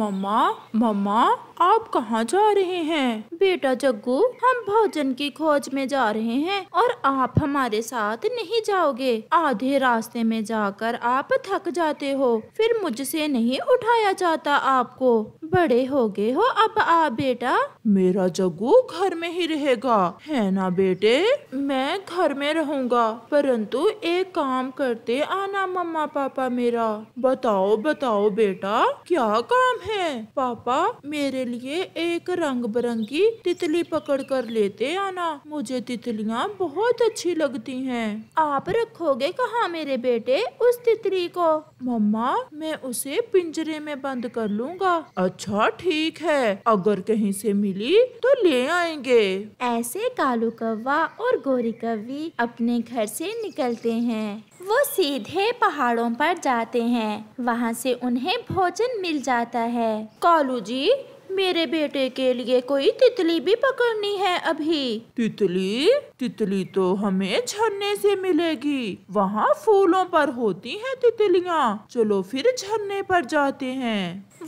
मम्मा मम्मा आप कहाँ जा रहे हैं बेटा जग्गू हम भोजन की खोज में जा रहे हैं और आप हमारे साथ नहीं जाओगे आधे रास्ते में जाकर आप थक जाते हो फिर मुझसे नहीं उठाया जाता आपको बड़े हो गए हो अब आ बेटा मेरा जगू घर में ही रहेगा है ना बेटे मैं घर में रहूंगा परंतु एक काम करते आना मम्मा पापा मेरा बताओ बताओ बेटा क्या काम है पापा मेरे लिए एक रंग बिरंगी तितली पकड़ कर ले देते आना मुझे तितलियाँ बहुत अच्छी लगती हैं। आप रखोगे कहाँ मेरे बेटे उस तितली को मम्मा मैं उसे पिंजरे में बंद कर लूँगा अच्छा ठीक है अगर कहीं से मिली तो ले आएंगे ऐसे कालू कौवा और गोरी कवि अपने घर से निकलते हैं वो सीधे पहाड़ों पर जाते हैं वहाँ से उन्हें भोजन मिल जाता है कालू जी मेरे बेटे के लिए कोई तितली भी पकड़नी है अभी तितली तितली तो हमें झरने से मिलेगी वहाँ फूलों पर होती हैं तितलियाँ चलो फिर झरने पर जाते हैं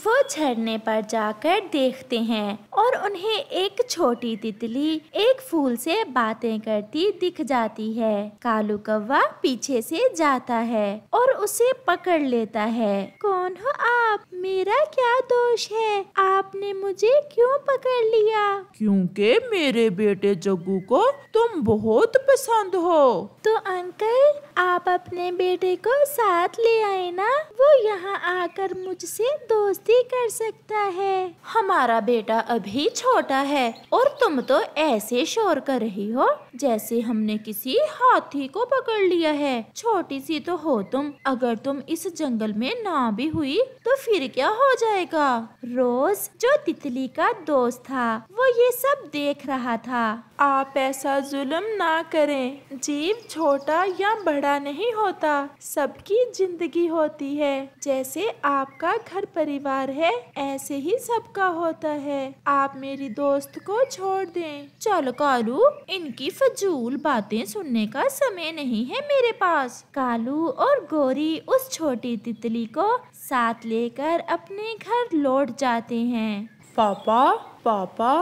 वो झरने पर जाकर देखते हैं और उन्हें एक छोटी तितली एक फूल से बातें करती दिख जाती है कालू कौवा पीछे से जाता है और उसे पकड़ लेता है कौन हो आप मेरा क्या दोष है आपने मुझे क्यों पकड़ लिया क्योंकि मेरे बेटे जग्गू को तुम बहुत पसंद हो तो अंकल आप अपने बेटे को साथ ले आए ना वो यहाँ आकर मुझसे दोस्ती कर सकता है हमारा बेटा अभी छोटा है और तुम तो ऐसे शोर कर रही हो जैसे हमने किसी हाथी को पकड़ लिया है छोटी सी तो हो तुम अगर तुम इस जंगल में ना भी हुई तो फिर क्या हो जाएगा रोज जो तितली का दोस्त था वो ये सब देख रहा था आप ऐसा जुल्म ना करें जीव छोटा या बड़ा नहीं होता सबकी जिंदगी होती है जैसे आपका घर परिवार है ऐसे ही सबका होता है आप मेरी दोस्त को छोड़ दें चल कालू इनकी फजूल बातें सुनने का समय नहीं है मेरे पास कालू और गोरी उस छोटी तितली को साथ लेकर अपने घर लौट जाते हैं पापा पापा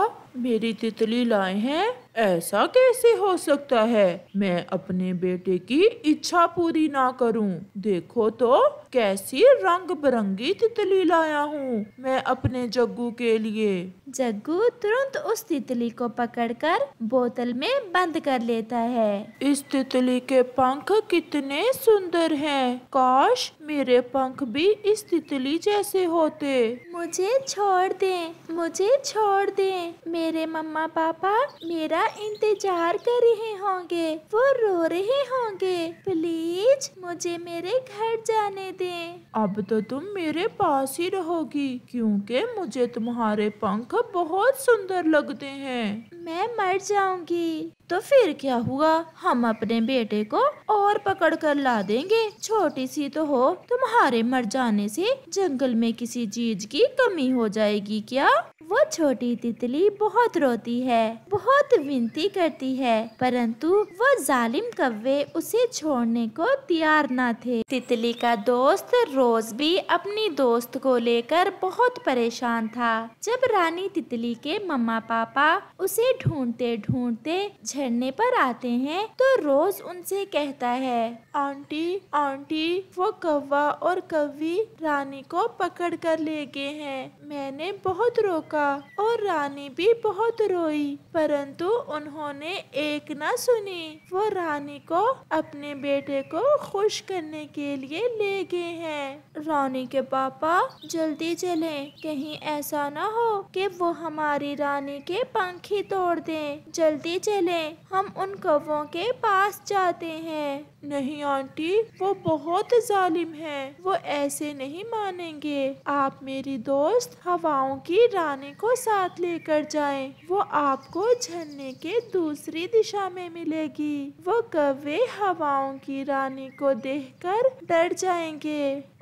मेरी तितली लाए हैं ऐसा कैसे हो सकता है मैं अपने बेटे की इच्छा पूरी ना करूं? देखो तो कैसी रंग बिरंगी तितली लाया हूँ मैं अपने जग्गू के लिए जग्गू तुरंत उस तितली को पकड़कर बोतल में बंद कर लेता है इस तितली के पंख कितने सुंदर हैं। काश मेरे पंख भी इस तितली जैसे होते मुझे छोड़ दे मुझे छोड़ दे मेरे मम्मा पापा मेरा इंतजार कर रहे होंगे वो रो रहे होंगे प्लीज मुझे मेरे घर जाने दे दें अब तो तुम मेरे पास ही रहोगी क्योंकि मुझे तुम्हारे पंख बहुत सुंदर लगते हैं मैं मर जाऊंगी तो फिर क्या हुआ हम अपने बेटे को और पकड़ कर ला देंगे छोटी सी तो हो तुम्हारे मर जाने से जंगल में किसी चीज की कमी हो जाएगी क्या वो छोटी तितली बहुत रोती है बहुत विनती करती है परंतु वो जालिम कव्वे उसे छोड़ने को तैयार ना थे तितली का दो दोस्त रोज भी अपनी दोस्त को लेकर बहुत परेशान था जब रानी तितली के मम्मा पापा उसे ढूंढते ढूंढते झरने पर आते हैं तो रोज उनसे कहता है आंटी आंटी वो कौवा और कवि रानी को पकड़ कर ले गए हैं मैंने बहुत रोका और रानी भी बहुत रोई परंतु उन्होंने एक न सुनी वो रानी को अपने बेटे को खुश करने के लिए ले गए चुके हैं रानी के पापा जल्दी चलें कहीं ऐसा ना हो कि वो हमारी रानी के पंख ही तोड़ दें जल्दी चलें हम उन कौ के पास जाते हैं नहीं आंटी वो बहुत जालिम है वो ऐसे नहीं मानेंगे आप मेरी दोस्त हवाओं की रानी को साथ लेकर जाएं। वो आपको झरने के दूसरी दिशा में मिलेगी वो कवे हवाओं की रानी को देखकर डर जाएंगे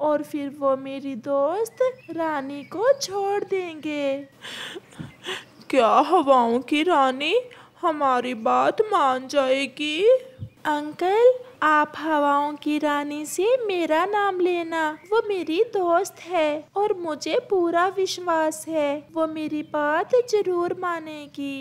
और फिर वो मेरी दोस्त रानी को छोड़ देंगे क्या हवाओं की रानी हमारी बात मान जाएगी अंकल आप हवाओं की रानी से मेरा नाम लेना वो मेरी दोस्त है और मुझे पूरा विश्वास है वो मेरी बात जरूर मानेगी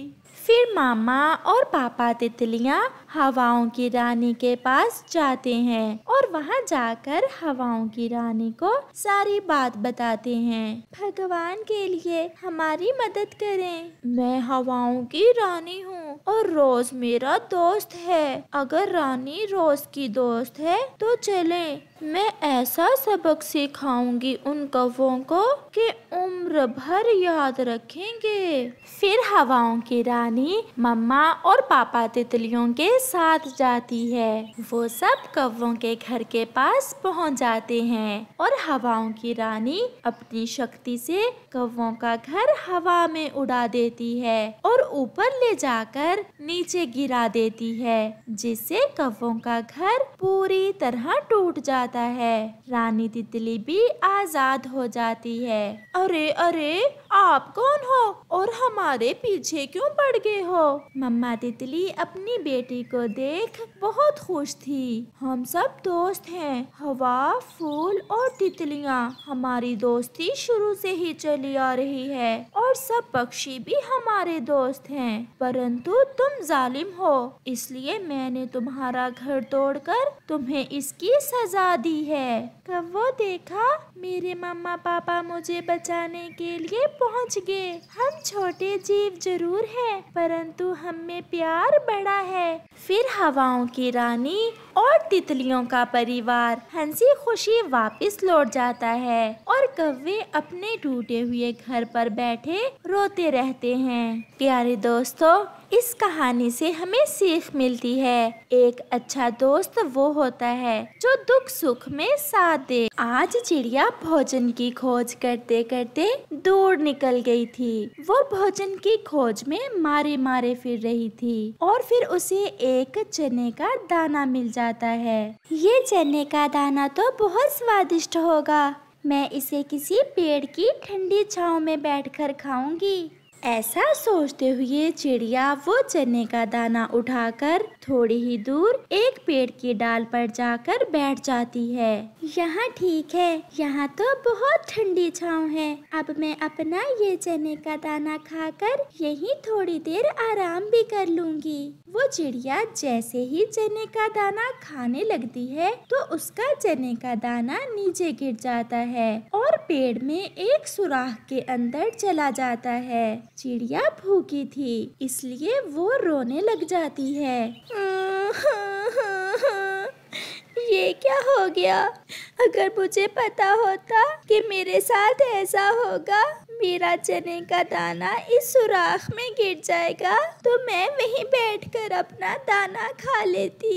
फिर मामा और पापा तितलियाँ हवाओं की रानी के पास जाते हैं और वहाँ जाकर हवाओं की रानी को सारी बात बताते हैं भगवान के लिए हमारी मदद करें मैं हवाओं की रानी हूँ और रोज मेरा दोस्त है अगर रानी रोज की दोस्त है तो चलें मैं ऐसा सबक सिखाऊंगी उन कौवों को कि उम्र भर याद रखेंगे फिर हवाओं की रानी मम्मा और पापा तितलियों के साथ जाती है वो सब कव्वों के घर के पास पहुंच जाते हैं और हवाओं की रानी अपनी शक्ति से कव्वों का घर हवा में उड़ा देती है और ऊपर ले जाकर नीचे गिरा देती है जिससे कव्वों का घर पूरी तरह टूट जाता है रानी तितली भी आजाद हो जाती है अरे अरे अरे आप कौन हो और हमारे पीछे क्यों पड़ गए हो मम्मा तितली अपनी बेटी को देख बहुत खुश थी हम सब दोस्त हैं हवा फूल और तितलियाँ हमारी दोस्ती शुरू से ही चली आ रही है और सब पक्षी भी हमारे दोस्त हैं परंतु तुम जालिम हो इसलिए मैंने तुम्हारा घर तोड़कर तुम्हें इसकी सजा दी है कब वो देखा मेरे मम्मा पापा मुझे बचाने के लिए पहुंच गए हम छोटे जीव जरूर हैं परंतु हम में प्यार बड़ा है फिर हवाओं की रानी और तितलियों का परिवार हंसी खुशी वापस लौट जाता है और कव्वे अपने टूटे हुए घर पर बैठे रोते रहते हैं प्यारे दोस्तों इस कहानी से हमें सीख मिलती है एक अच्छा दोस्त वो होता है जो दुख सुख में साथ दे आज चिड़िया भोजन की खोज करते करते दूर निकल गई थी वो भोजन की खोज में मारे मारे फिर रही थी और फिर उसे एक चने का दाना मिल जाता है ये चने का दाना तो बहुत स्वादिष्ट होगा मैं इसे किसी पेड़ की ठंडी छाव में बैठकर खाऊंगी ऐसा सोचते हुए चिड़िया वो चने का दाना उठाकर थोड़ी ही दूर एक पेड़ की डाल पर जाकर बैठ जाती है यहाँ ठीक है यहाँ तो बहुत ठंडी छाँव है अब मैं अपना ये चने का दाना खाकर यहीं थोड़ी देर आराम भी कर लूंगी वो चिड़िया जैसे ही चने का दाना खाने लगती है तो उसका चने का दाना नीचे गिर जाता है और पेड़ में एक सुराख के अंदर चला जाता है चिड़िया भूखी थी इसलिए वो रोने लग जाती है ये क्या हो गया अगर मुझे पता होता कि मेरे साथ ऐसा होगा मेरा चने का दाना इस सुराख में गिर जाएगा तो मैं वहीं बैठकर अपना दाना खा लेती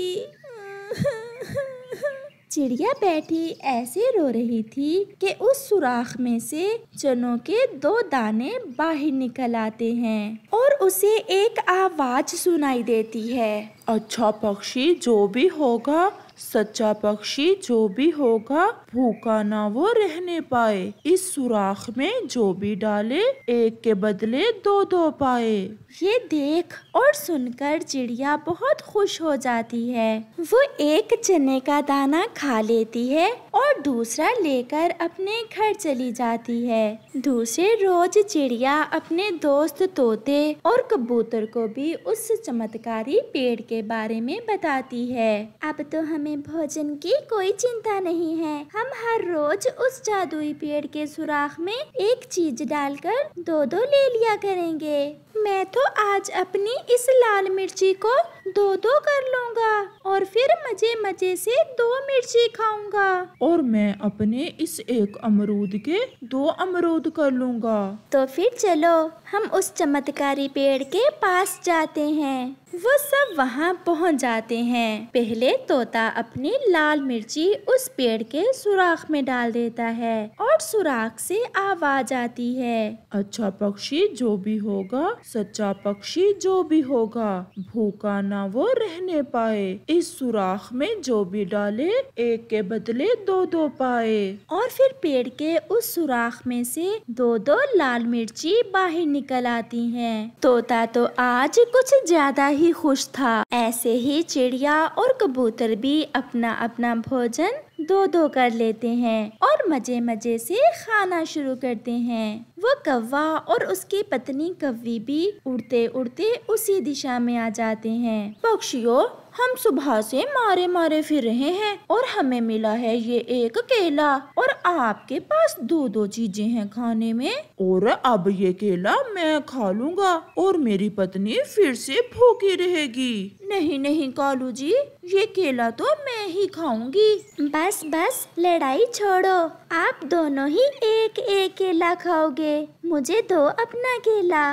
चिड़िया बैठी ऐसे रो रही थी कि उस सुराख में से चनों के दो दाने बाहर निकल आते हैं और उसे एक आवाज सुनाई देती है अच्छा पक्षी जो भी होगा सच्चा पक्षी जो भी होगा भूखा ना वो रहने पाए इस सुराख में जो भी डाले एक के बदले दो दो पाए ये देख और सुनकर चिड़िया बहुत खुश हो जाती है वो एक चने का दाना खा लेती है और दूसरा लेकर अपने घर चली जाती है दूसरे रोज चिड़िया अपने दोस्त तोते और कबूतर को भी उस चमत्कारी पेड़ के बारे में बताती है अब तो हम हमें भोजन की कोई चिंता नहीं है हम हर रोज उस जादुई पेड़ के सुराख में एक चीज डालकर दो दो ले लिया करेंगे मैं तो आज अपनी इस लाल मिर्ची को दो दो कर लूँगा और फिर मजे मजे से दो मिर्ची खाऊंगा और मैं अपने इस एक अमरूद के दो अमरूद कर लूँगा तो फिर चलो हम उस चमत्कारी पेड़ के पास जाते हैं वो सब वहाँ पहुँच जाते हैं पहले तोता अपनी लाल मिर्ची उस पेड़ के सुराख में डाल देता है और सुराख से आवाज आती है अच्छा पक्षी जो भी होगा सच्चा पक्षी जो भी होगा भूखा न ना वो रहने पाए इस सुराख में जो भी डाले एक के बदले दो दो पाए और फिर पेड़ के उस सुराख में से दो दो लाल मिर्ची बाहर निकल आती हैं। तोता तो आज कुछ ज्यादा ही खुश था ऐसे ही चिड़िया और कबूतर भी अपना अपना भोजन दो दो कर लेते हैं और मजे मजे से खाना शुरू करते हैं वो कौवा और उसकी पत्नी कवी भी उड़ते उड़ते उसी दिशा में आ जाते हैं पक्षियों हम सुबह से मारे मारे फिर रहे हैं और हमें मिला है ये एक केला और आपके पास दो दो चीजें हैं खाने में और अब ये केला मैं खा लूंगा और मेरी पत्नी फिर से भूखी रहेगी नहीं नहीं कालू जी ये केला तो मैं ही खाऊंगी बस बस लड़ाई छोड़ो आप दोनों ही एक एक केला खाओगे मुझे दो अपना केला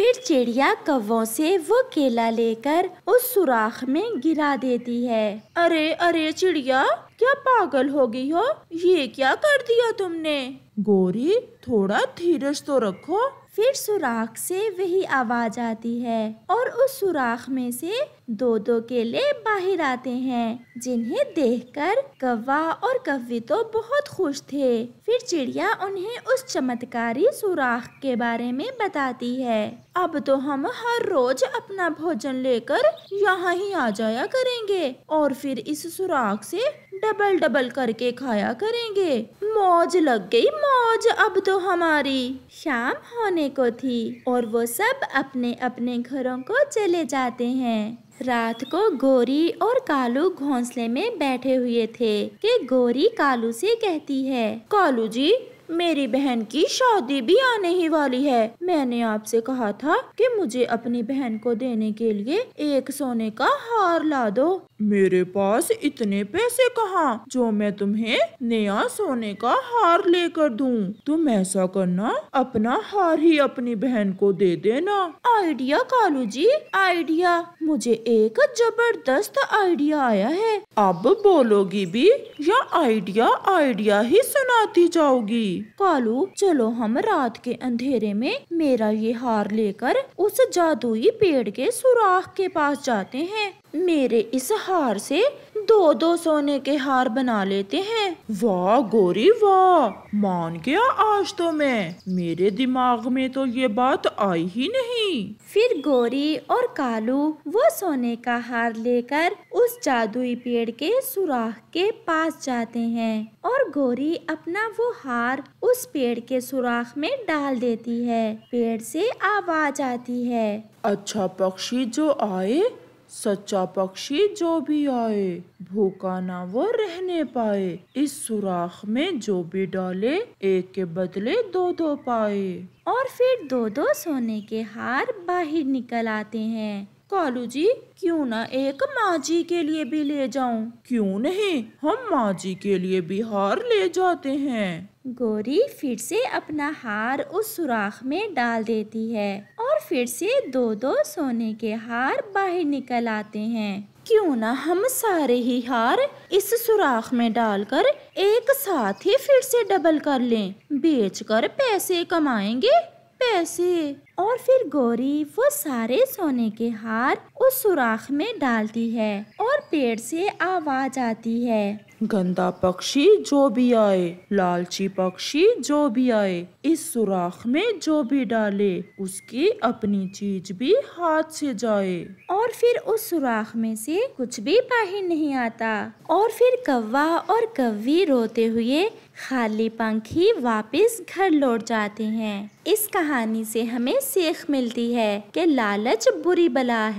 फिर चिड़िया कव्वों से वो केला लेकर उस सुराख में गिरा देती है अरे अरे चिड़िया क्या पागल हो गई हो ये क्या कर दिया तुमने गोरी थोड़ा धीरज तो रखो फिर सुराख से वही आवाज आती है और उस सुराख में से दो दो केले बाहर आते हैं जिन्हें देखकर कव्वा और कव्वी तो बहुत खुश थे फिर चिड़िया उन्हें उस चमत्कारी सुराख के बारे में बताती है अब तो हम हर रोज अपना भोजन लेकर यहाँ ही आ जाया करेंगे और फिर इस सुराख से डबल डबल करके खाया करेंगे मौज लग गई मौज अब तो हमारी शाम होने को थी और वो सब अपने अपने घरों को चले जाते हैं रात को गोरी और कालू घोंसले में बैठे हुए थे कि गोरी कालू से कहती है कालू जी मेरी बहन की शादी भी आने ही वाली है मैंने आपसे कहा था कि मुझे अपनी बहन को देने के लिए एक सोने का हार ला दो मेरे पास इतने पैसे कहाँ जो मैं तुम्हें नया सोने का हार लेकर दूं। तुम ऐसा करना अपना हार ही अपनी बहन को दे देना आइडिया कालू जी आइडिया मुझे एक जबरदस्त आइडिया आया है अब बोलोगी भी या आइडिया आइडिया ही सुनाती जाओगी कालू चलो हम रात के अंधेरे में मेरा ये हार लेकर उस जादुई पेड़ के सुराख के पास जाते हैं मेरे इस हार से दो दो सोने के हार बना लेते हैं वाह गोरी वाह मान गया आज तो मैं मेरे दिमाग में तो ये बात आई ही नहीं फिर गोरी और कालू वो सोने का हार लेकर उस जादुई पेड़ के सुराख के पास जाते हैं और गोरी अपना वो हार उस पेड़ के सुराख में डाल देती है पेड़ से आवाज आती है अच्छा पक्षी जो आए सच्चा पक्षी जो भी आए भूखा ना वो रहने पाए इस सुराख में जो भी डाले एक के बदले दो दो पाए और फिर दो दो सोने के हार बाहर निकल आते हैं कालू जी क्यों ना एक माँ जी के लिए भी ले जाऊं? क्यों नहीं हम माँ जी के लिए भी हार ले जाते हैं गोरी फिर से अपना हार उस सुराख में डाल देती है और फिर से दो दो सोने के हार बाहर निकल आते हैं क्यों ना हम सारे ही हार इस सुराख में डालकर एक साथ ही फिर से डबल कर लें बेचकर पैसे कमाएंगे पैसे और फिर गौरी वो सारे सोने के हार उस सुराख में डालती है और पेड़ से आवाज आती है गंदा पक्षी जो भी आए लालची पक्षी जो भी आए इस सुराख में जो भी डाले उसकी अपनी चीज भी हाथ से जाए और फिर उस सुराख में से कुछ भी बाहर नहीं आता और फिर कौवा और कव्वी रोते हुए खाली पंखी वापस घर लौट जाते हैं इस कहानी से हमें सीख मिलती है कि लालच बुरी बला है